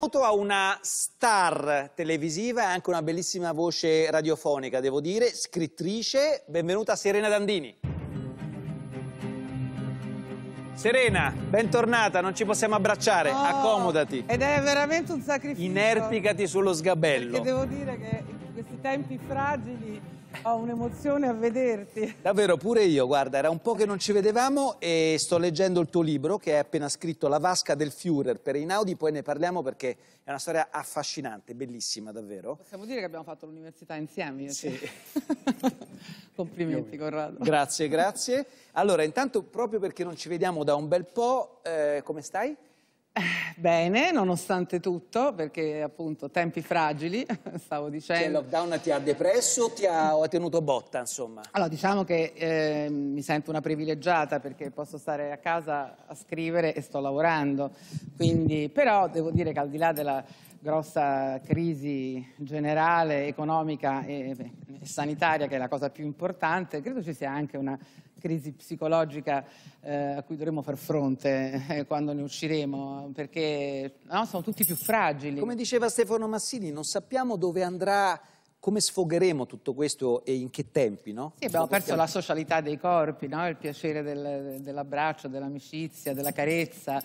Benvenuto a una star televisiva e anche una bellissima voce radiofonica, devo dire, scrittrice. Benvenuta Serena Dandini. Serena, bentornata, non ci possiamo abbracciare, oh, accomodati. Ed è veramente un sacrificio. Inerpicati sullo sgabello. Perché devo dire che in questi tempi fragili ho un'emozione a vederti. Davvero, pure io, guarda, era un po' che non ci vedevamo e sto leggendo il tuo libro che è appena scritto La vasca del Führer per Einaudi, poi ne parliamo perché è una storia affascinante, bellissima davvero. Possiamo dire che abbiamo fatto l'università insieme? Io sì. Complimenti Corrado. Grazie, grazie. Allora, intanto proprio perché non ci vediamo da un bel po', eh, come stai? Bene, nonostante tutto, perché appunto tempi fragili, stavo dicendo. Cioè, il lockdown ti ha depresso o ti ha, o ha tenuto botta, insomma? Allora, diciamo che eh, mi sento una privilegiata perché posso stare a casa a scrivere e sto lavorando. Quindi, però devo dire che al di là della grossa crisi generale, economica e, e sanitaria, che è la cosa più importante, credo ci sia anche una crisi psicologica eh, a cui dovremo far fronte eh, quando ne usciremo, perché no, sono tutti più fragili. Come diceva Stefano Massini, non sappiamo dove andrà come sfogheremo tutto questo e in che tempi? No? Sì, abbiamo perso la socialità dei corpi, no? il piacere del, dell'abbraccio, dell'amicizia, della carezza.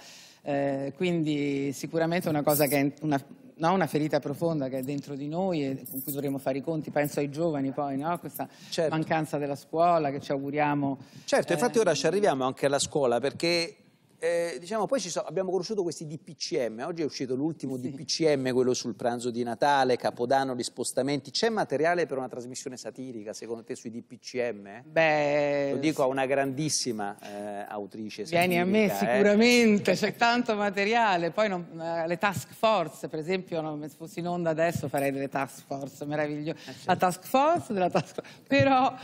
Eh, quindi sicuramente una cosa che è una, no, una, ferita profonda che è dentro di noi e con cui dovremo fare i conti. Penso ai giovani poi, no? questa certo. mancanza della scuola che ci auguriamo. Certo, infatti eh... ora ci arriviamo anche alla scuola perché eh, diciamo, poi so, abbiamo conosciuto questi DPCM, eh. oggi è uscito l'ultimo sì. DPCM, quello sul pranzo di Natale, Capodanno, gli spostamenti. C'è materiale per una trasmissione satirica, secondo te, sui DPCM? Eh? Beh... Lo dico a una grandissima eh, autrice Vieni a me, eh. sicuramente, c'è tanto materiale. Poi non, eh, le task force, per esempio, non mi fossi in onda adesso farei delle task force, meraviglioso. Certo. La task force della task force. Però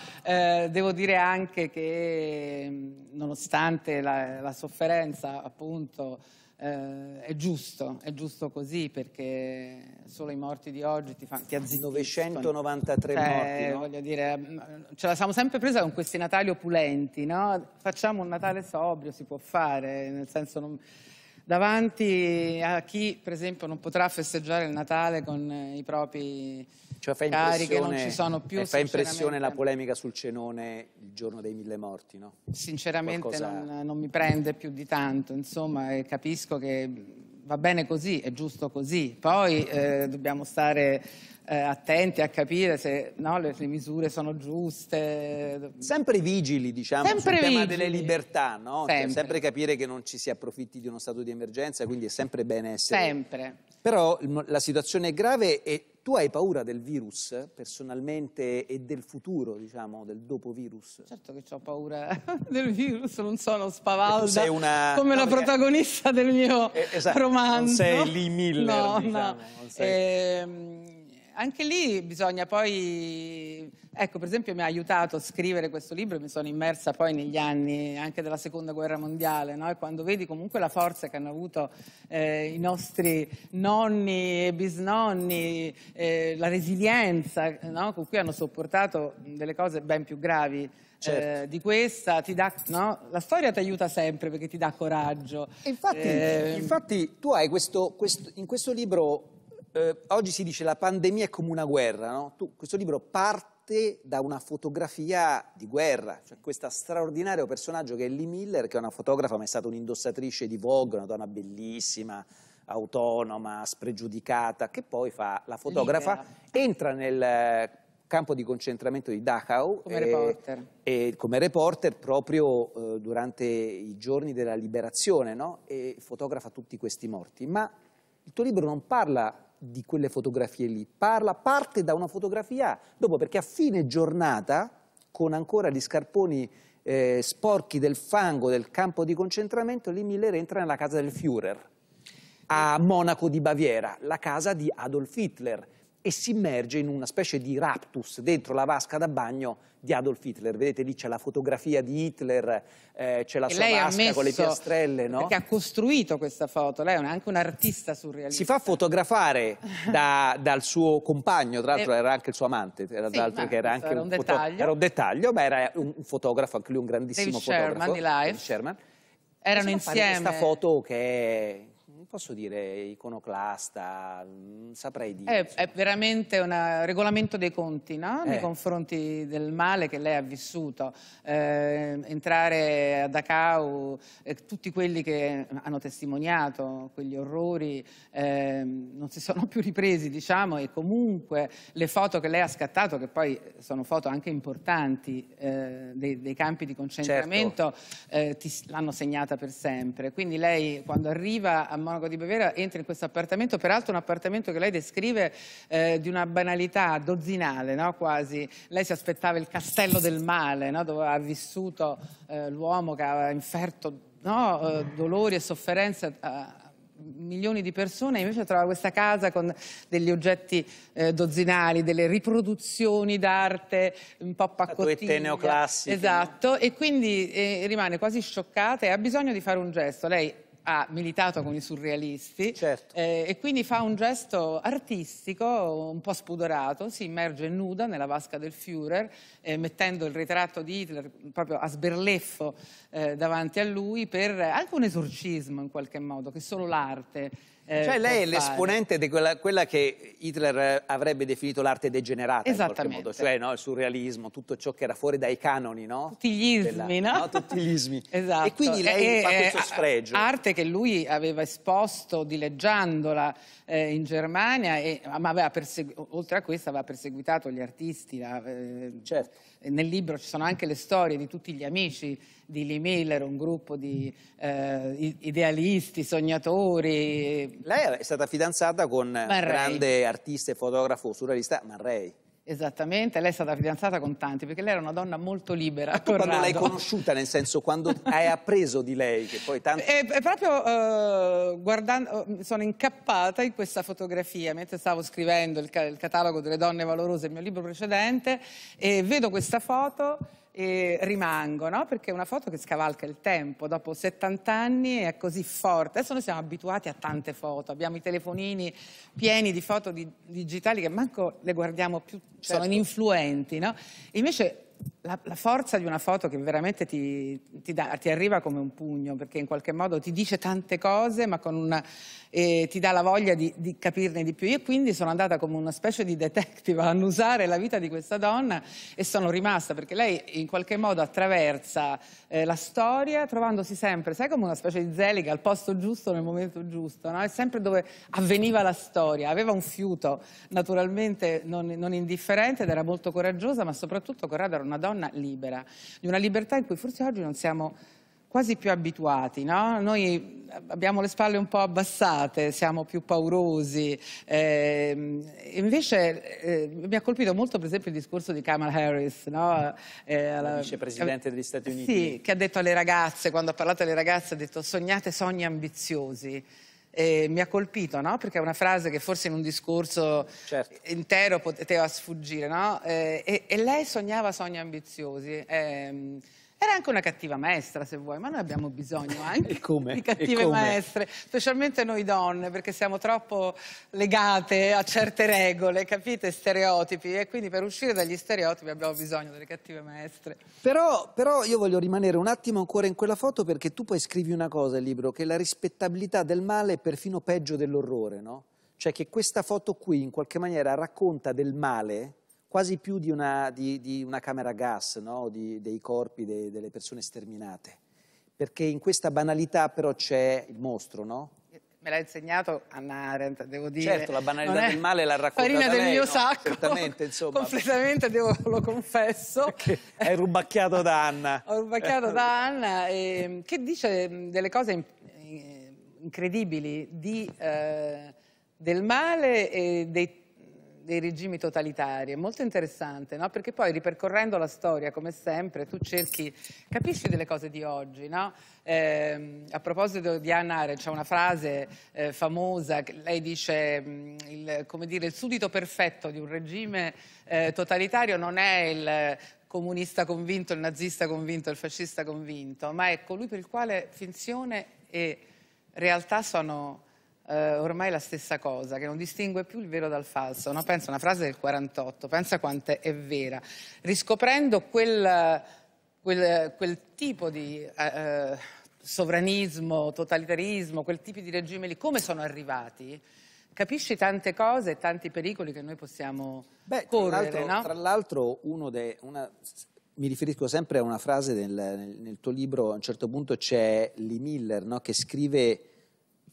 devo dire anche che, mm, nonostante la, la sofferenza, conseguenza appunto eh, è giusto, è giusto così perché solo i morti di oggi ti, fanno ti 993 cioè, morti, no? voglio dire, mm, ce la siamo sempre presa con questi Natali opulenti, no? Facciamo un Natale sobrio, si può fare, nel senso non davanti a chi per esempio non potrà festeggiare il Natale con eh, i propri cioè, cari che non ci sono più. Eh, fa impressione la polemica sul cenone il giorno dei mille morti, no? Sinceramente Qualcosa... non, non, mi prende più di tanto, insomma, capisco che va bene così, è giusto così. Poi eh, dobbiamo stare eh, attenti a capire se no, le, le, misure sono giuste. Sempre vigili, diciamo, sempre sul vigili. tema delle libertà, no? Cioè, sempre. Cioè, sempre. capire che non ci si approfitti di uno stato di emergenza, quindi è sempre bene essere... Sempre. Però la situazione è grave e tu hai paura del virus personalmente e del futuro, diciamo, del dopo virus? Certo che ho paura del virus, non sono spavalda una... come no, la perché... protagonista del mio eh, esatto, romanzo. Non sei Lee Miller, no, diciamo. No. Sei... Ehm anche lì bisogna poi, ecco per esempio mi ha aiutato a scrivere questo libro, mi sono immersa poi negli anni anche della seconda guerra mondiale, no? e quando vedi comunque la forza che hanno avuto eh, i nostri nonni e bisnonni, eh, la resilienza no? con cui hanno sopportato delle cose ben più gravi. Certo. Eh, di questa, dà, no? la storia ti aiuta sempre perché ti dà coraggio. Infatti, eh... infatti tu hai questo, questo, in questo libro eh, oggi si dice la pandemia è come una guerra, no? tu, questo libro parte da una fotografia di guerra, cioè questo straordinario personaggio che è Lee Miller, che è una fotografa ma è stata un'indossatrice di Vogue, una donna bellissima, autonoma, spregiudicata, che poi fa la fotografa, Libera. entra nel eh, campo di concentramento di Dachau come, e, reporter. E come reporter proprio eh, durante i giorni della liberazione no? e fotografa tutti questi morti. Ma il tuo libro non parla di quelle fotografie lì, parla, parte da una fotografia, dopo perché a fine giornata, con ancora gli scarponi eh, sporchi del fango del campo di concentramento, lì Miller entra nella casa del Führer, a Monaco di Baviera, la casa di Adolf Hitler, e si immerge in una specie di raptus dentro la vasca da bagno di Adolf Hitler. Vedete lì c'è la fotografia di Hitler, eh, c'è la e sua maschera messo, con le piastrelle. No? Perché ha costruito questa foto, lei è anche un artista surrealista. Si fa fotografare da, dal suo compagno, tra l'altro eh. era anche il suo amante, era, sì, che era anche un, un dettaglio. era un dettaglio, ma era un fotografo, anche lui un grandissimo Dave fotografo. Sherman di Life. Sherman. Erano insieme. Questa foto che è posso dire iconoclasta, saprei dire. È, è veramente un regolamento dei conti no? eh. nei confronti del male che lei ha vissuto. Eh, entrare a Dachau, eh, tutti quelli che hanno testimoniato quegli orrori ehm, non si sono più ripresi, diciamo, e comunque le foto che lei ha scattato, che poi sono foto anche importanti eh, dei, dei, campi di concentramento, certo. Eh, ti l'hanno segnata per sempre. Quindi lei quando arriva a Monaco di Baviera entra in questo appartamento, peraltro un appartamento che lei descrive eh, di una banalità dozzinale, no? quasi. Lei si aspettava il castello del male, no? dove ha vissuto eh, l'uomo che ha inferto no? eh, dolori e sofferenze a milioni di persone, e invece trova questa casa con degli oggetti eh, dozzinali, delle riproduzioni d'arte un po' paccottiglie. Statuette neoclassiche. Esatto, e quindi eh, rimane quasi scioccata e ha bisogno di fare un gesto. Lei ha militato con i surrealisti certo. eh, e quindi fa un gesto artistico un po' spudorato, si immerge nuda nella vasca del Führer eh, mettendo il ritratto di Hitler proprio a sberleffo eh, davanti a lui per anche un esorcismo in qualche modo che solo l'arte eh, cioè lei è l'esponente di quella, quella, che Hitler avrebbe definito l'arte degenerata, in qualche modo, cioè no, il surrealismo, tutto ciò che era fuori dai canoni, no? Tutti gli ismi, Della, no? no? Tutti gli ismi. esatto. E quindi lei e, fa questo eh, sfregio. Arte che lui aveva esposto dileggiandola eh, in Germania, e, ma aveva oltre a questo aveva perseguitato gli artisti. La, eh, certo. Nel libro ci sono anche le storie di tutti gli amici di Lee Miller, un gruppo di eh, idealisti, sognatori. Lei è stata fidanzata con un grande artista e fotografo surrealista Marrei. Esattamente, lei è stata fidanzata con tanti perché lei era una donna molto libera. Ma quando l'hai conosciuta, nel senso quando hai appreso di lei, che poi tanto. È, è proprio uh, guardando, eh, sono incappata in questa fotografia mentre stavo scrivendo il, il catalogo delle donne valorose, il mio libro precedente, e vedo questa foto rimango, rimangono, perché è una foto che scavalca il tempo, dopo 70 anni è così forte. Adesso noi siamo abituati a tante foto, abbiamo i telefonini pieni di foto di, digitali che manco le guardiamo più, cioè certo. sono ininfluenti, no? Invece la, la, forza di una foto che veramente ti, ti, da, ti, arriva come un pugno, perché in qualche modo ti dice tante cose, ma una, eh, ti dà la voglia di, di, capirne di più. Io quindi sono andata come una specie di detective a annusare la vita di questa donna e sono rimasta, perché lei in qualche modo attraversa eh, la storia trovandosi sempre, sai, come una specie di zelica al posto giusto nel momento giusto, no? È sempre dove avveniva la storia, aveva un fiuto naturalmente non, non indifferente ed era molto coraggiosa, ma soprattutto coraggiosa, era una donna donna libera, di una libertà in cui forse oggi non siamo quasi più abituati, no? Noi abbiamo le spalle un po' abbassate, siamo più paurosi. Eh, invece eh, mi ha colpito molto per esempio il discorso di Kamala Harris, no? Eh, la vicepresidente degli Stati Uniti. Sì, che ha detto alle ragazze, quando ha parlato alle ragazze, ha detto sognate sogni ambiziosi eh, mi ha colpito, no? Perché è una frase che forse in un discorso certo. intero poteva sfuggire, no? eh, e, e, lei sognava sogni ambiziosi. Eh, era anche una cattiva maestra, se vuoi, ma noi abbiamo bisogno anche di cattive maestre, specialmente noi donne, perché siamo troppo legate a certe regole, capite, stereotipi, e quindi per uscire dagli stereotipi abbiamo bisogno delle cattive maestre. Però, però io voglio rimanere un attimo ancora in quella foto perché tu poi scrivi una cosa, il libro, che la rispettabilità del male è perfino peggio dell'orrore, no? Cioè che questa foto qui in qualche maniera racconta del male quasi più di una, di, di una camera a gas, no? di, dei corpi de, delle persone sterminate. Perché in questa banalità però c'è il mostro, no? Me l'ha insegnato Anna Arendt, devo dire. Certo, la banalità del male l'ha raccontata farina del lei, mio no? sacco. Certamente, insomma. Completamente, devo, lo confesso. Perché hai rubacchiato da Anna. Ho rubacchiato da Anna, e, ehm, che dice mm, delle cose incredibili di, eh, del male e dei dei regimi totalitari, è molto interessante, no? perché poi ripercorrendo la storia, come sempre, tu cerchi, capisci delle cose di oggi. No? Eh, a proposito di Anna Arendt, c'è una frase eh, famosa, lei dice, mm, il, come dire, il suddito perfetto di un regime eh, totalitario non è il comunista convinto, il nazista convinto, il fascista convinto, ma è colui per il quale finzione e realtà sono eh, ormai la stessa cosa, che non distingue più il vero dal falso. No? Pensa a una frase del 48, pensa quanto è vera. Riscoprendo quel, quel, quel tipo di... Eh, eh, sovranismo, totalitarismo, quel tipo di regime lì, come sono arrivati? Capisci tante cose e tanti pericoli che noi possiamo Beh, correre, Tra l'altro, no? mi riferisco sempre a una frase del, nel, nel, tuo libro, a un certo punto c'è Lee Miller no? che scrive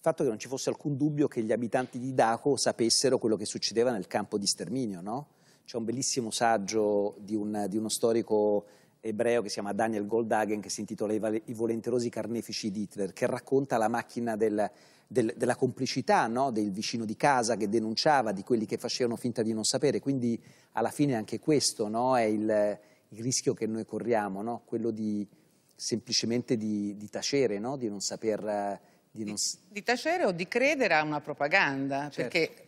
fatto che non ci fosse alcun dubbio che gli abitanti di Daco sapessero quello che succedeva nel campo di sterminio, no? C'è un bellissimo saggio di, un, di uno storico ebreo che si chiama Daniel Goldhagen, che si intitola I volenterosi carnefici di Hitler, che racconta la macchina del, del, della complicità no? del vicino di casa che denunciava, di quelli che facevano finta di non sapere. Quindi alla fine anche questo no? è il, il, rischio che noi corriamo, no? quello di semplicemente di, di tacere, di non saper di, non... di, tacere o di credere a una propaganda, certo. perché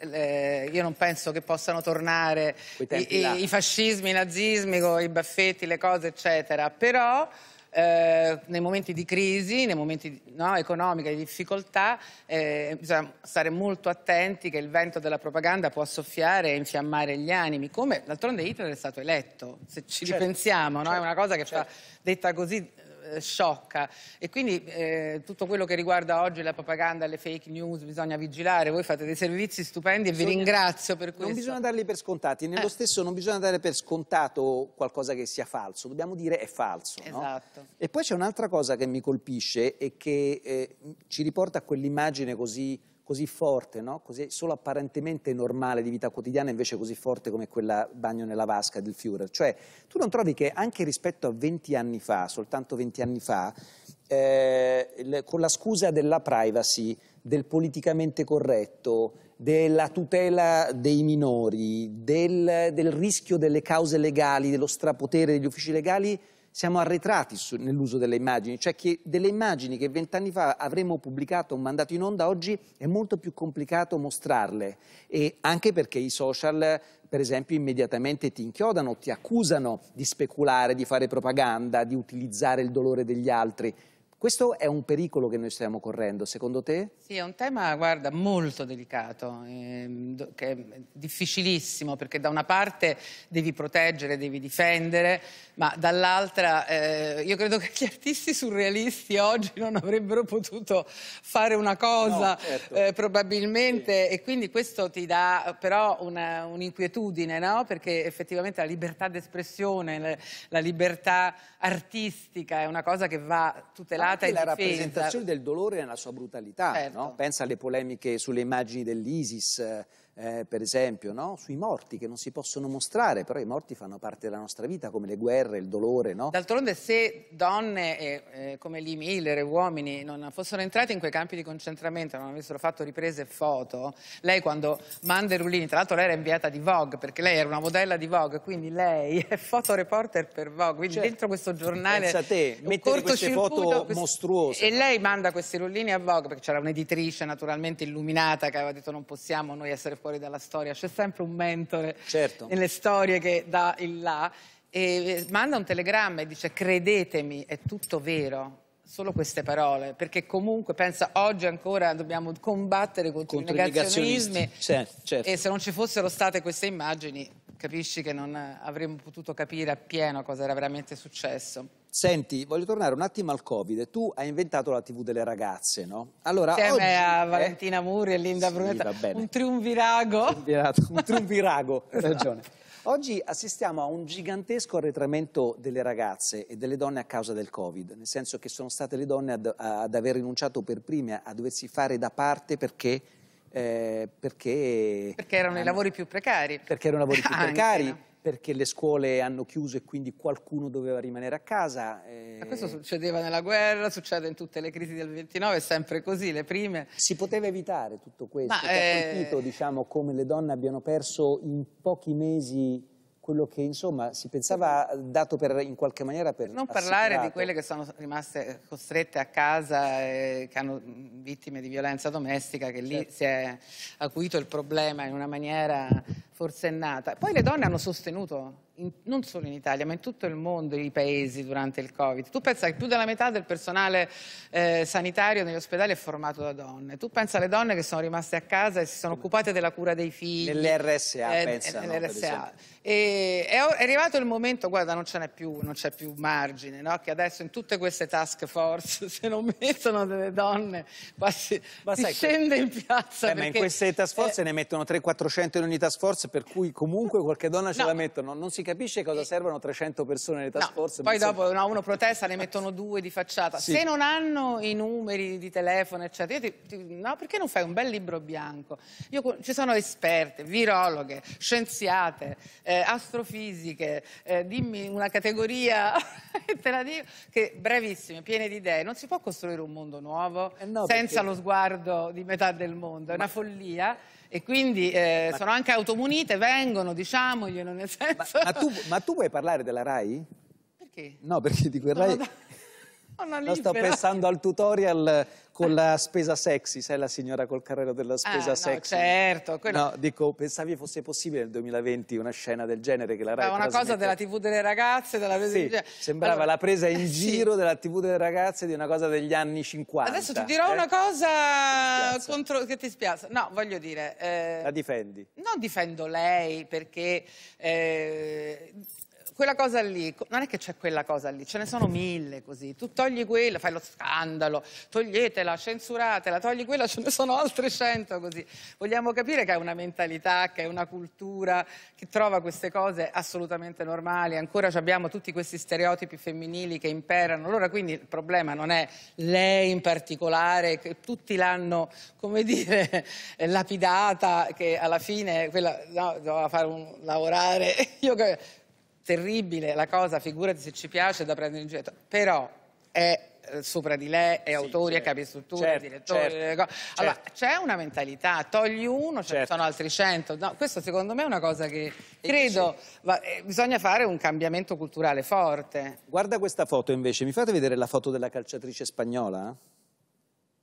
eh, io non penso che possano tornare i, i, i, fascismi, i nazismi, i baffetti, le cose, eccetera, però eh, nei momenti di crisi, nei momenti no, economica, di difficoltà, eh, bisogna stare molto attenti che il vento della propaganda può soffiare e infiammare gli animi, come d'altronde Hitler è stato eletto, se ci certo, ripensiamo, no? certo, è una cosa che certo. fa detta così eh, sciocca e quindi eh, tutto quello che riguarda oggi la propaganda, le fake news, bisogna vigilare, voi fate dei servizi stupendi bisogna... e vi ringrazio per questo. Non bisogna darli per scontati, nello eh. stesso non bisogna dare per scontato qualcosa che sia falso, dobbiamo dire è falso. Esatto. No? E poi c'è un'altra cosa che mi colpisce e che eh, ci riporta a quell'immagine così così forte, no? così, solo apparentemente normale di vita quotidiana, invece così forte come quella bagno nella vasca del Führer. Cioè, tu non trovi che anche rispetto a 20 anni fa, soltanto 20 anni fa, eh, con la scusa della privacy, del politicamente corretto, della tutela dei minori, del, del rischio delle cause legali, dello strapotere degli uffici legali, siamo arretrati su, nell'uso delle immagini, cioè che delle immagini che vent'anni fa avremmo pubblicato o mandato in onda oggi è molto più complicato mostrarle, e anche perché i social per esempio immediatamente ti inchiodano, ti accusano di speculare, di fare propaganda, di utilizzare il dolore degli altri. Questo è un pericolo che noi stiamo correndo, secondo te? Sì, è un tema, guarda, molto delicato, ehm, che è difficilissimo, perché da una parte devi proteggere, devi difendere, ma dall'altra eh, io credo che gli artisti surrealisti oggi non avrebbero potuto fare una cosa, no, certo. eh, probabilmente, sì. e quindi questo ti dà però un'inquietudine, un no? Perché effettivamente la libertà d'espressione, la libertà artistica è una cosa che va tutelata parata e la difesa. rappresentazione del dolore nella sua brutalità, certo. no? pensa alle polemiche sulle immagini dell'ISIS, eh, per esempio, no? sui morti che non si possono mostrare, però i morti fanno parte della nostra vita, come le guerre, il dolore. No? D'altronde se donne eh, eh, come Lee Miller e uomini non fossero entrate in quei campi di concentramento, non avessero fatto riprese e foto, lei quando manda i Rulini, tra l'altro lei era inviata di Vogue, perché lei era una modella di Vogue, quindi lei è fotoreporter per Vogue, quindi cioè, dentro questo giornale... Pensa a te, mettere queste foto questo... mostruose. E lei manda questi rullini a Vogue, perché c'era un'editrice naturalmente illuminata che aveva detto non possiamo noi essere fuori fuori dalla storia, c'è sempre un mentore certo. nelle storie che dà il là. E eh, manda un telegramma e dice credetemi, è tutto vero, solo queste parole, perché comunque pensa oggi ancora dobbiamo combattere contro, contro i negazionismi, i negazionismi. Certo, certo. e se non ci fossero state queste immagini capisci che non eh, avremmo potuto capire appieno cosa era veramente successo. Senti, voglio tornare un attimo al Covid. Tu hai inventato la TV delle ragazze, no? Allora, Insieme oggi, a eh? Valentina eh? Muri e Linda sì, Brunetta. Un triunvirago. un triunvirago, esatto. hai ragione. Oggi assistiamo a un gigantesco arretramento delle ragazze e delle donne a causa del Covid, nel senso che sono state le donne ad, ad aver rinunciato per prime a doversi fare da parte perché eh, perché... Perché erano hanno, i lavori più precari. Perché erano lavori più precari. No? perché le scuole hanno chiuso e quindi qualcuno doveva rimanere a casa. E... Eh. Ma questo succedeva nella guerra, succede in tutte le crisi del 29, è sempre così, le prime. Si poteva evitare tutto questo, Ma, Ti eh... ha colpito diciamo, come le donne abbiano perso in pochi mesi quello che insomma si pensava dato per, in qualche maniera per non parlare di quelle che sono rimaste eh, costrette a casa e che hanno vittime di violenza domestica che lì certo. si è acuito il problema in una maniera forsennata poi le donne hanno sostenuto in, non solo in Italia, ma in tutto il mondo, i paesi durante il Covid. Tu pensa che più della metà del personale eh, sanitario negli ospedali è formato da donne. Tu pensa alle donne che sono rimaste a casa e si sono occupate della cura dei figli. Nell'RSA, eh, pensa. Nell'RSA. E è, arrivato il momento, guarda, non ce n'è più, non c'è più margine, no? che adesso in tutte queste task force, se non mettono delle donne, si, ma si sai, scende in piazza. Eh, perché, ma in queste task force eh, ne mettono 300-400 in ogni task force, per cui comunque qualche donna ce no, la mettono. Non si capisce cosa eh. servono 300 persone nelle task force. No, poi dopo so... no, uno protesta, ne mettono due di facciata. Sì. Se non hanno i numeri di telefono, eccetera, io ti, ti, no, perché non fai un bel libro bianco? Io, ci sono esperte, virologhe, scienziate, eh, astrofisiche, eh, dimmi una categoria, te la dico, che bravissime, piene di idee. Non si può costruire un mondo nuovo eh no, senza perché... lo sguardo di metà del mondo, è Ma... una follia e quindi eh, sono anche automunite, vengono, diciamoglielo nel senso. Ma, ma, tu, ma tu vuoi parlare della RAI? Perché? No, perché di quel RAI... Da... No, sto pensando al tutorial con la spesa sexy, sai la signora col carrello della spesa ah, sexy? certo. Quello... No, dico, pensavi fosse possibile nel 2020 una scena del genere che la Rai Ma una trasmette... cosa della TV delle ragazze, della presa sì, in giro. sembrava allora... la presa in giro sì. della TV delle ragazze di una cosa degli anni 50. Adesso ti dirò eh? una cosa ti contro... che ti spiace. No, voglio dire... Eh... La difendi? Non difendo lei perché... Eh quella cosa lì, non è che c'è quella cosa lì, ce ne sono mille così, tu togli quella, fai lo scandalo, toglietela, censuratela, togli quella, ce ne sono altre cento così. Vogliamo capire che è una mentalità, che è una cultura che trova queste cose assolutamente normali, ancora abbiamo tutti questi stereotipi femminili che imperano, allora quindi il problema non è lei in particolare, che tutti l'hanno, come dire, lapidata, che alla fine quella, no, doveva fare un, lavorare, io che terribile la cosa, figurati se ci piace da prendere in giro, però è eh, sopra di lei, è sì, autori, certo. è capistruttura, certo, direttore. Certo, allora, c'è una mentalità, togli uno, ci certo. sono altri cento. No, questo secondo me è una cosa che credo, sì. va, eh, bisogna fare un cambiamento culturale forte. Guarda questa foto invece, mi fate vedere la foto della calciatrice spagnola?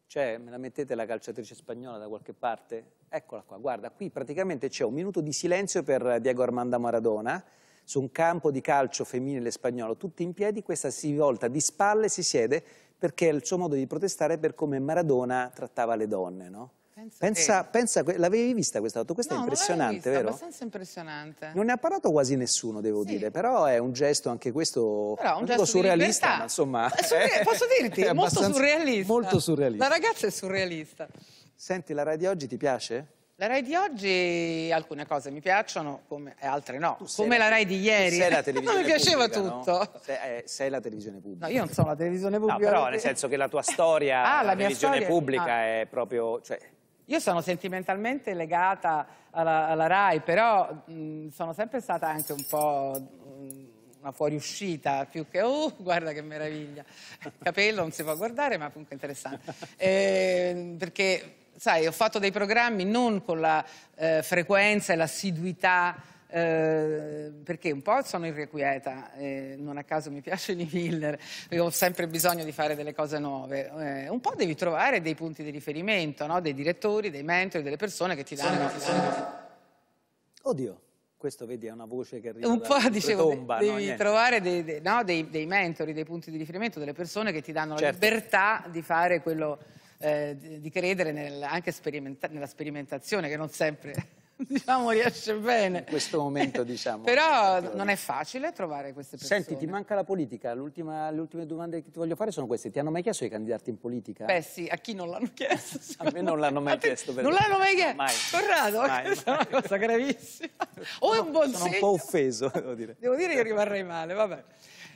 Cioè, me la mettete la calciatrice spagnola da qualche parte? Eccola qua, guarda, qui praticamente c'è un minuto di silenzio per Diego Armando Maradona, su un campo di calcio femminile spagnolo, tutti in piedi, questa si volta di spalle, si siede, perché è il suo modo di protestare per come Maradona trattava le donne, no? Pensa, pensa, pensa l'avevi vista questa foto? Questa no, è impressionante, vista, vero? abbastanza impressionante. Non ne ha parlato quasi nessuno, devo sì. dire, però è un gesto anche questo però, un gesto surrealista, ma insomma... Eh, Surre eh, posso dirti, è molto surrealista. Molto surrealista. La ragazza è surrealista. Senti, la radio oggi ti piace? La Rai di oggi alcune cose mi piacciono come, e altre no, come la, Rai di ieri. Sei la televisione non mi piaceva pubblica, tutto. No? Sei, eh, sei, la televisione pubblica. No, io non sono la televisione pubblica. No, però nel senso che la tua storia ah, la, la televisione storia... pubblica ah. è proprio... Cioè... Io sono sentimentalmente legata alla, alla Rai, però mh, sono sempre stata anche un po' una fuoriuscita, più che oh, guarda che meraviglia. Il capello non si può guardare, ma comunque interessante. Eh, perché sai, ho fatto dei programmi non con la eh, frequenza e l'assiduità eh, perché un po' sono irrequieta, eh, non a caso mi piace di Miller, perché ho sempre bisogno di fare delle cose nuove. Eh, un po' devi trovare dei punti di riferimento, no? dei direttori, dei mentori, delle persone che ti danno. Sono, sono... Oddio, questo vedi è una voce che arriva un po' dicevo, tomba, devi no? trovare dei, dei, no? dei, dei, mentori, dei punti di riferimento, delle persone che ti danno certo. la libertà di fare quello eh, di, di, credere nel, anche sperimenta nella sperimentazione che non sempre diciamo, riesce bene. In questo momento, diciamo. Però non è facile trovare queste persone. Senti, ti manca la politica. le ultime domande che ti voglio fare sono queste. Ti hanno mai chiesto di candidarti in politica? Beh sì, a chi non l'hanno chiesto? A me non l'hanno mai chiesto. Non l'hanno mai chiesto? Mai. Corrado, mai, questa mai. è una cosa gravissima. O no, è un buon sono segno. Sono un po' offeso, devo dire. Devo dire che rimarrei male, vabbè.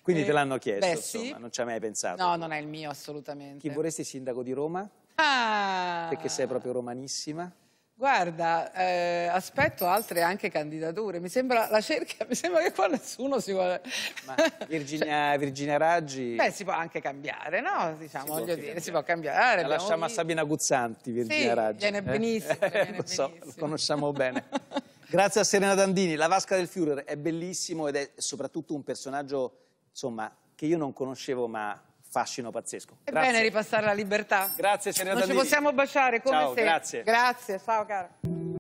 Quindi te eh, l'hanno chiesto, Beh, insomma, sì. non ci hai mai pensato. No, non è il mio assolutamente. Chi vorresti sindaco di Roma? Ah. Perché sei proprio romanissima. Guarda, eh, aspetto altre anche candidature. Mi sembra la cerchia, mi sembra che qua nessuno si vuole. Ma cioè, Virginia, cioè, Virginia Raggi. Beh, si può anche cambiare, no? Diciamo, voglio dire, cambiare. si può cambiare. La lasciamo a Sabina Guzzanti, Virginia sì, Raggi. Viene eh, benissimo. Eh, viene lo so, lo conosciamo bene. Grazie a Serena Dandini, la Vasca del Führer è bellissimo ed è soprattutto un personaggio insomma, che io non conoscevo ma fascino pazzesco. È grazie. bene ripassare la libertà. Grazie, signora Non Dandini. ci possiamo baciare, come ciao, se... grazie. Grazie, ciao cara.